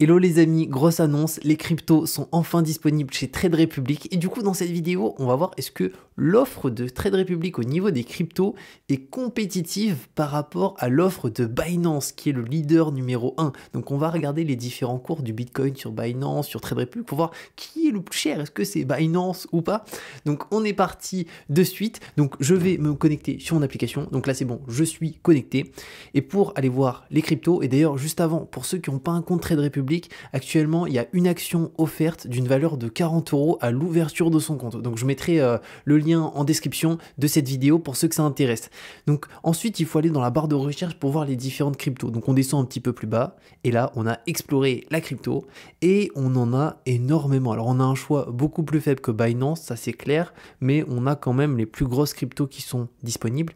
Hello les amis, grosse annonce, les cryptos sont enfin disponibles chez Trade Republic et du coup dans cette vidéo on va voir est-ce que l'offre de Trade Republic au niveau des cryptos est compétitive par rapport à l'offre de Binance qui est le leader numéro 1. Donc on va regarder les différents cours du Bitcoin sur Binance, sur Trade Republic pour voir qui est le plus cher, est-ce que c'est Binance ou pas. Donc on est parti de suite, donc je vais me connecter sur mon application, donc là c'est bon, je suis connecté et pour aller voir les cryptos et d'ailleurs juste avant pour ceux qui n'ont pas un compte Trade Republic Actuellement, il y a une action offerte d'une valeur de 40 euros à l'ouverture de son compte. Donc je mettrai euh, le lien en description de cette vidéo pour ceux que ça intéresse. Donc ensuite, il faut aller dans la barre de recherche pour voir les différentes cryptos. Donc on descend un petit peu plus bas et là, on a exploré la crypto et on en a énormément. Alors on a un choix beaucoup plus faible que Binance, ça c'est clair, mais on a quand même les plus grosses cryptos qui sont disponibles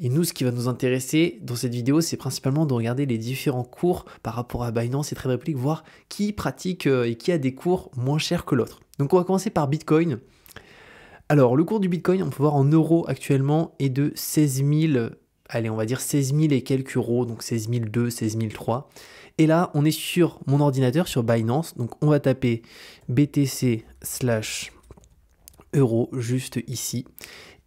et nous, ce qui va nous intéresser dans cette vidéo, c'est principalement de regarder les différents cours par rapport à Binance et Trade Republic, voir qui pratique euh, et qui a des cours moins chers que l'autre. Donc on va commencer par Bitcoin. Alors le cours du Bitcoin, on peut voir en euros actuellement, est de 16 000, allez on va dire 16 000 et quelques euros, donc 16 002, 16 003. Et là, on est sur mon ordinateur, sur Binance, donc on va taper BTC slash euro juste ici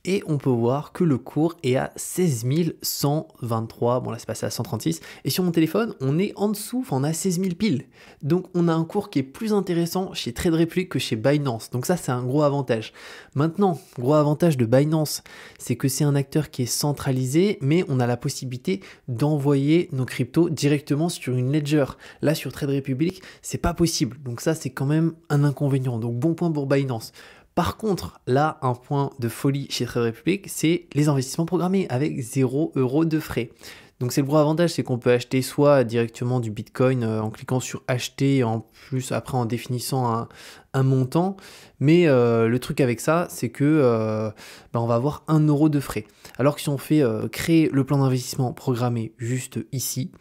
et on peut voir que le cours est à 16 123, bon là c'est passé à 136, et sur mon téléphone on est en dessous, enfin on a 16 000 piles. Donc on a un cours qui est plus intéressant chez Trade Republic que chez Binance, donc ça c'est un gros avantage. Maintenant, gros avantage de Binance, c'est que c'est un acteur qui est centralisé, mais on a la possibilité d'envoyer nos cryptos directement sur une ledger. Là sur Trade Republic, c'est pas possible, donc ça c'est quand même un inconvénient, donc bon point pour Binance. Par contre, là, un point de folie chez Trade Republic, c'est les investissements programmés avec 0 euros de frais. Donc c'est le gros avantage, c'est qu'on peut acheter soit directement du Bitcoin euh, en cliquant sur acheter, en plus après en définissant un, montant. Mais euh, le truc avec ça, c'est que euh, bah, on va avoir 1 euro de frais. Alors que si on fait créer le plan d'investissement programmé juste ici,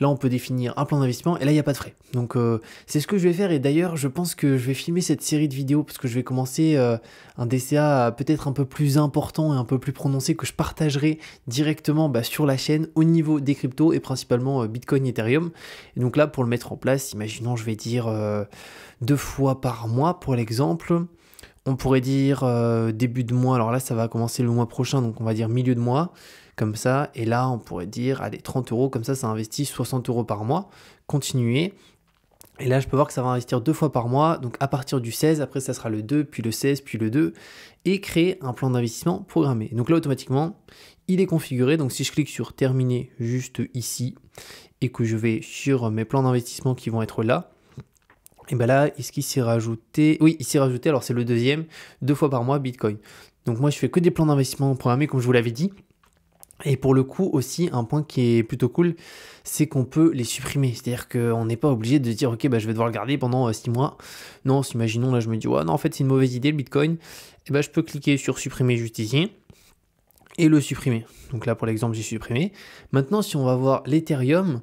Là, on peut définir un plan d'investissement et là, il n'y a pas de frais. Donc, euh, c'est ce que je vais faire. Et d'ailleurs, je pense que je vais filmer cette série de vidéos parce que je vais commencer euh, un DCA peut-être un peu plus important et un peu plus prononcé que je partagerai directement bah, sur la chaîne au niveau des cryptos et principalement euh, Bitcoin et Ethereum. Et donc là, pour le mettre en place, imaginons, je vais dire deux fois par mois pour l'exemple on pourrait dire euh, début de mois, alors là ça va commencer le mois prochain, donc on va dire milieu de mois, comme ça, et là on pourrait dire, allez, 30 euros, comme ça ça investit 60 euros par mois, continuer, et là, je peux voir que ça va investir deux fois par mois. Donc à partir du 16, après ça sera le 2, puis le 16, puis le 2. Et créer un plan d'investissement programmé. Donc là, automatiquement, il est configuré. Donc si je clique sur terminer juste ici et que je vais sur mes plans d'investissement qui vont être là, et bien là, est-ce qu'il s'est rajouté Oui, il s'est rajouté, alors c'est le deuxième, deux fois par mois Bitcoin. Donc moi, je fais que des plans d'investissement programmés, comme je vous l'avais dit. Et pour le coup aussi, un point qui est plutôt cool, c'est qu'on peut les supprimer. C'est-à-dire qu'on n'est pas obligé de dire, ok, bah, je vais devoir le garder pendant euh, six mois. Non, imaginons, là, je me dis, ouais, non, en fait, c'est une mauvaise idée, le Bitcoin. Et eh bah, ben, je peux cliquer sur supprimer juste ici et le supprimer. Donc là, pour l'exemple, j'ai supprimé. Maintenant, si on va voir l'Ethereum,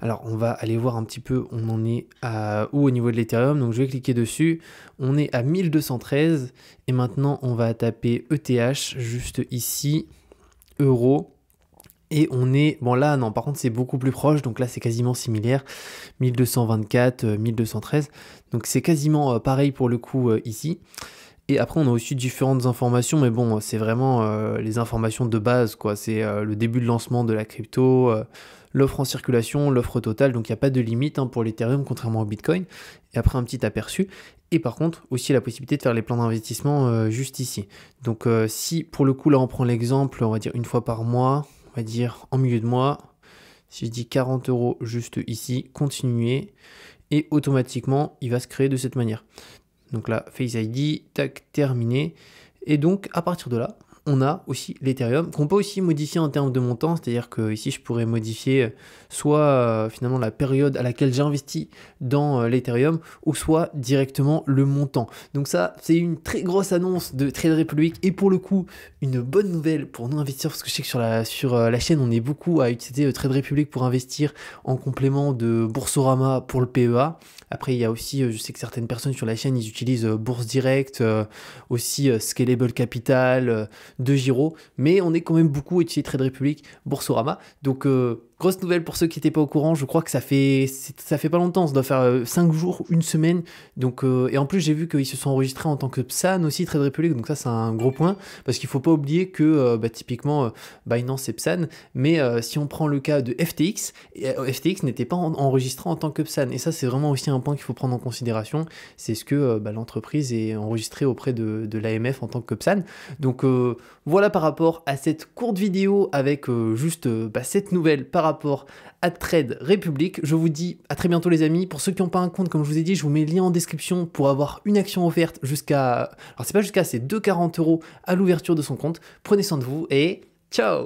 alors on va aller voir un petit peu, on en est à, où au niveau de l'Ethereum. Donc je vais cliquer dessus. On est à 1213 et maintenant on va taper ETH juste ici, euro. Et on est, bon là non, par contre c'est beaucoup plus proche, donc là c'est quasiment similaire, 1224, 1213, euh, donc c'est quasiment euh, pareil pour le coup euh, ici. Et après, on a aussi différentes informations, mais bon, c'est vraiment euh, les informations de base, quoi. C'est euh, le début de lancement de la crypto, euh, l'offre en circulation, l'offre totale. Donc, il n'y a pas de limite hein, pour l'Ethereum, contrairement au Bitcoin. Et après, un petit aperçu. Et par contre, aussi la possibilité de faire les plans d'investissement juste ici. Donc, si pour le coup, là, on prend l'exemple, on va dire une fois par mois, on va dire en milieu de mois, si je dis 40 euros juste ici, continuer et automatiquement il va se créer de cette manière. Donc là, Face ID, tac, terminé. Et donc, à partir de là, on a aussi l'Ethereum qu'on peut aussi modifier en termes de montant, c'est-à-dire que ici je pourrais modifier soit euh, finalement la période à laquelle j'ai investi dans euh, l'Ethereum ou soit directement le montant. Donc ça c'est une très grosse annonce de Trade Republic et pour le coup une bonne nouvelle pour nous investisseurs parce que je sais que sur la, euh, la chaîne on est beaucoup à utiliser Trade Republic pour investir en complément de Boursorama pour le PEA. Après, il y a aussi, euh, je sais que certaines personnes sur la chaîne, ils utilisent euh, Bourse Direct, euh, aussi Scalable Capital, De Giro, mais on est quand même beaucoup utilisé Trade Republic, Boursorama. Donc, grosse nouvelle pour ceux qui n'étaient pas au courant, je crois que ça fait ça fait pas longtemps, ça doit faire 5 euh, jours, une semaine. Donc euh, et en plus j'ai vu qu'ils se sont enregistrés en tant que PSAN aussi Trade Republic, donc ça c'est un gros point parce qu'il faut pas oublier que euh, bah, typiquement Binance est PSAN, mais si on prend le cas de FTX, FTX n'était pas enregistré en tant que PSAN et ça c'est vraiment aussi un point qu'il faut prendre en considération, c'est ce que bah, l'entreprise est enregistrée auprès de, l'AMF en tant que PSAN. Donc voilà par rapport à cette courte vidéo avec juste bah, cette nouvelle par rapport à Trade République. Je vous dis à très bientôt les amis. Pour ceux qui n'ont pas un compte, comme je vous ai dit, je vous mets le lien en description pour avoir une action offerte jusqu'à... Alors c'est pas jusqu'à, c'est 2,40 euros à l'ouverture de son compte. Prenez soin de vous et ciao